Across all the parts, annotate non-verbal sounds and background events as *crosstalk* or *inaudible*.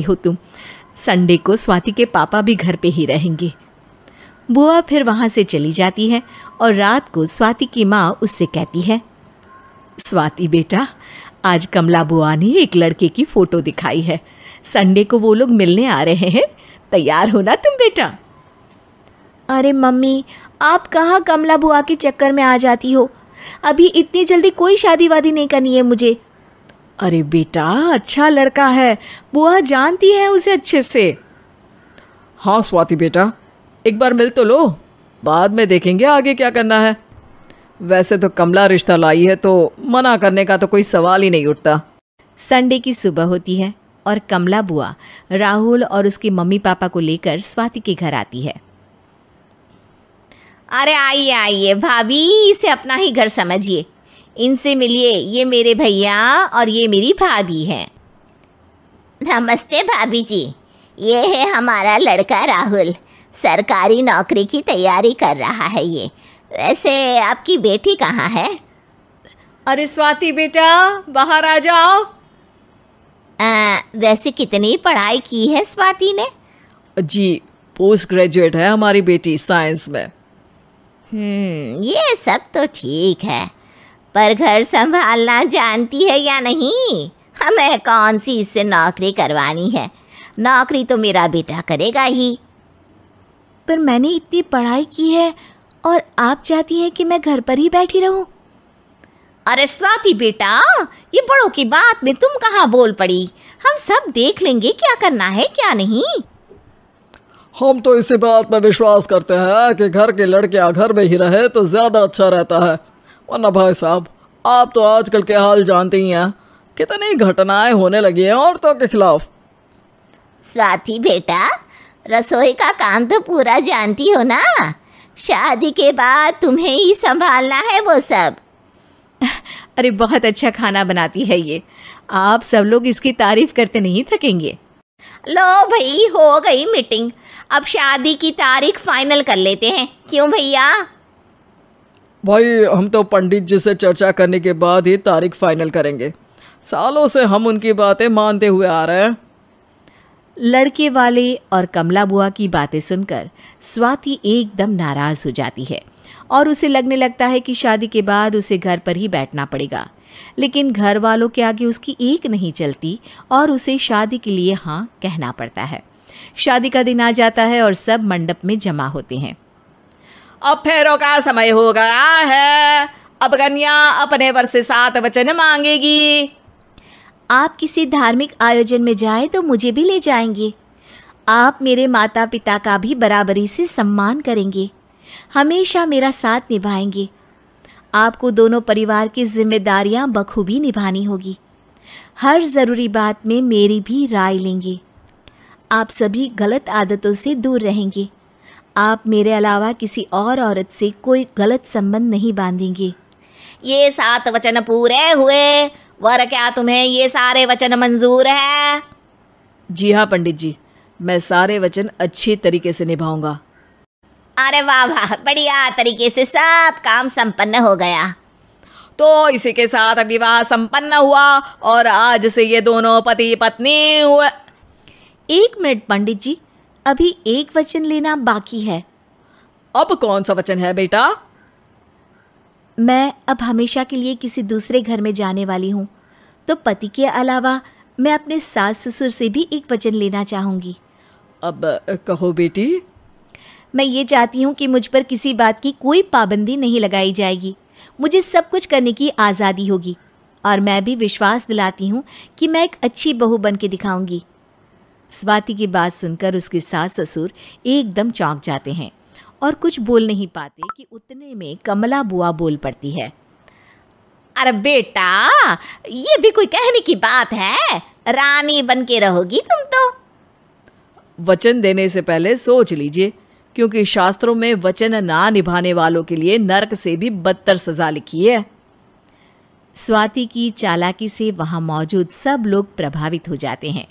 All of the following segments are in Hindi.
हो तुम संडे को स्वाति के पापा भी घर पे ही रहेंगे बुआ फिर वहाँ से चली जाती है और रात को स्वाति की माँ उससे कहती है स्वाति बेटा आज कमला बुआ ने एक लड़के की फ़ोटो दिखाई है संडे को वो लोग मिलने आ रहे हैं तैयार हो ना तुम बेटा अरे मम्मी आप कहाँ कमला बुआ के चक्कर में आ जाती हो अभी इतनी जल्दी कोई शादी वादी नहीं करनी है मुझे अरे बेटा अच्छा लड़का है बुआ जानती है उसे अच्छे से हाँ स्वाति बेटा एक बार मिल तो लो बाद में देखेंगे आगे क्या करना है वैसे तो कमला रिश्ता लाई है तो मना करने का तो कोई सवाल ही नहीं उठता संडे की सुबह होती है और कमला बुआ राहुल और उसके मम्मी पापा को लेकर स्वाति के घर आती है अरे आइए आइए भाभी इसे अपना ही घर समझिए इनसे मिलिए ये मेरे भैया और ये मेरी भाभी हैं नमस्ते भाभी जी ये है हमारा लड़का राहुल सरकारी नौकरी की तैयारी कर रहा है ये वैसे आपकी बेटी कहाँ है अरे स्वाति बेटा बाहर आ जाओ आ, वैसे कितनी पढ़ाई की है स्वाति ने जी पोस्ट ग्रेजुएट है हमारी बेटी साइंस में हम्म ये सब तो ठीक है पर घर संभालना जानती है या नहीं हमें कौन सी इससे नौकरी करवानी है नौकरी तो मेरा बेटा करेगा ही पर मैंने इतनी पढ़ाई की है और आप चाहती हैं कि मैं घर पर ही बैठी रहूं? अरे स्वाति बेटा ये बड़ों की बात में तुम कहाँ बोल पड़ी हम सब देख लेंगे क्या करना है क्या नहीं हम तो इसी बात में विश्वास करते हैं कि घर के लड़के घर में ही रहे तो ज्यादा अच्छा रहता है वरना भाई साहब आप तो आजकल के हाल जानते ही हैं कितनी घटनाएं होने लगी हैं औरतों के खिलाफ स्वाति बेटा रसोई का काम तो पूरा जानती हो ना शादी के बाद तुम्हें ही संभालना है वो सब *laughs* अरे बहुत अच्छा खाना बनाती है ये आप सब लोग इसकी तारीफ करते नहीं थकेंगे लो भाई हो गई मीटिंग अब शादी की तारीख फाइनल कर लेते हैं क्यों भैया भाई हम तो पंडित जी से चर्चा करने के बाद ही तारीख फाइनल करेंगे सालों से हम उनकी बातें मानते हुए आ रहे हैं लड़के वाले और कमला बुआ की बातें सुनकर स्वाति एकदम नाराज़ हो जाती है और उसे लगने लगता है कि शादी के बाद उसे घर पर ही बैठना पड़ेगा लेकिन घर वालों के आगे उसकी एक नहीं चलती और उसे शादी के लिए हाँ कहना पड़ता है शादी का दिन आ जाता है और सब मंडप में जमा होते हैं अब फेरों का समय हो गया है अब कन्या अपने वर से सात वचन मांगेगी आप किसी धार्मिक आयोजन में जाए तो मुझे भी ले जाएंगे आप मेरे माता पिता का भी बराबरी से सम्मान करेंगे हमेशा मेरा साथ निभाएंगे आपको दोनों परिवार की जिम्मेदारियां बखूबी निभानी होगी हर ज़रूरी बात में मेरी भी राय लेंगे आप सभी गलत आदतों से दूर रहेंगे आप मेरे अलावा किसी और औरत से कोई गलत संबंध नहीं बांधेंगे ये सात वचन पूरे हुए वर क्या तुम्हें ये सारे वचन मंजूर है जी हाँ पंडित जी मैं सारे वचन अच्छे तरीके से निभाऊंगा अरे वाह वाह बढ़िया तरीके से सब काम संपन्न हो गया तो इसी के साथ विवाह संपन्न हुआ और आज से ये दोनों पति पत्नी हुए एक मिनट पंडित जी अभी एक वचन लेना बाकी है अब कौन सा वचन है बेटा मैं अब हमेशा के लिए किसी दूसरे घर में जाने वाली हूँ तो पति के अलावा मैं अपने सास ससुर से भी एक वचन लेना चाहूंगी अब कहो बेटी मैं ये चाहती हूँ कि मुझ पर किसी बात की कोई पाबंदी नहीं लगाई जाएगी मुझे सब कुछ करने की आज़ादी होगी और मैं भी विश्वास दिलाती हूँ कि मैं एक अच्छी बहू बन के दिखाऊंगी स्वाति की बात सुनकर उसके सास ससुर एकदम चौंक जाते हैं और कुछ बोल नहीं पाते कि उतने में कमला बुआ बोल पड़ती है अरे बेटा ये भी कोई कहने की बात है रानी बन के रहोगी तुम तो वचन देने से पहले सोच लीजिए क्योंकि शास्त्रों में वचन ना निभाने वालों के लिए नरक से भी बदतर सजा लिखी है स्वाति की चालाकी से वहां मौजूद सब लोग प्रभावित हो जाते हैं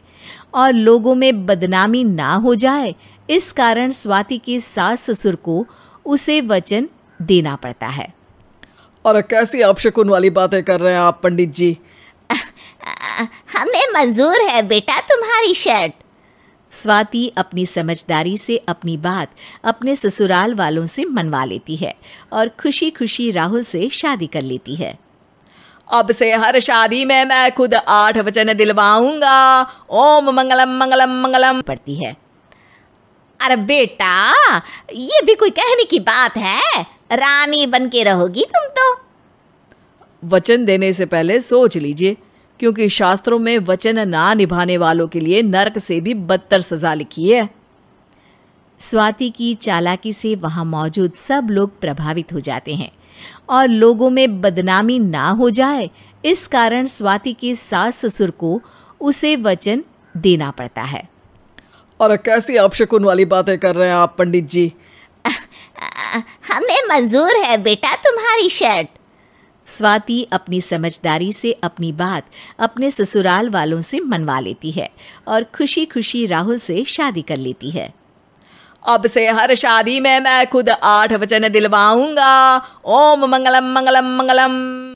और लोगों में बदनामी ना हो जाए इस कारण स्वाति के सास ससुर को उसे वचन देना पड़ता है और कैसी शकुन वाली बातें कर रहे हैं आप पंडित जी हमें मंजूर है बेटा तुम्हारी शर्त स्वाति अपनी समझदारी से अपनी बात अपने ससुराल वालों से मनवा लेती है और खुशी खुशी राहुल से शादी कर लेती है अब से हर शादी में मैं खुद आठ वचन दिलवाऊंगा ओम मंगलम मंगलम मंगलम पड़ती है अरे बेटा ये भी कोई कहने की बात है रानी बन के रहोगी तुम तो वचन देने से पहले सोच लीजिए क्योंकि शास्त्रों में वचन ना निभाने वालों के लिए नरक से भी बदतर सजा लिखी है स्वाति की चालाकी से वहाँ मौजूद सब लोग प्रभावित हो जाते हैं और लोगों में बदनामी ना हो जाए इस कारण स्वाति के सास ससुर को उसे वचन देना पड़ता है और कैसी आप शकुन वाली बातें कर रहे हैं आप पंडित जी हमें मंजूर है बेटा तुम्हारी शर्ट स्वाति अपनी समझदारी से अपनी बात अपने ससुराल वालों से मनवा लेती है और खुशी खुशी राहुल से शादी कर लेती है अब से हर शादी में मैं खुद आठ वचन दिलवाऊंगा ओम मंगलम मंगलम मंगलम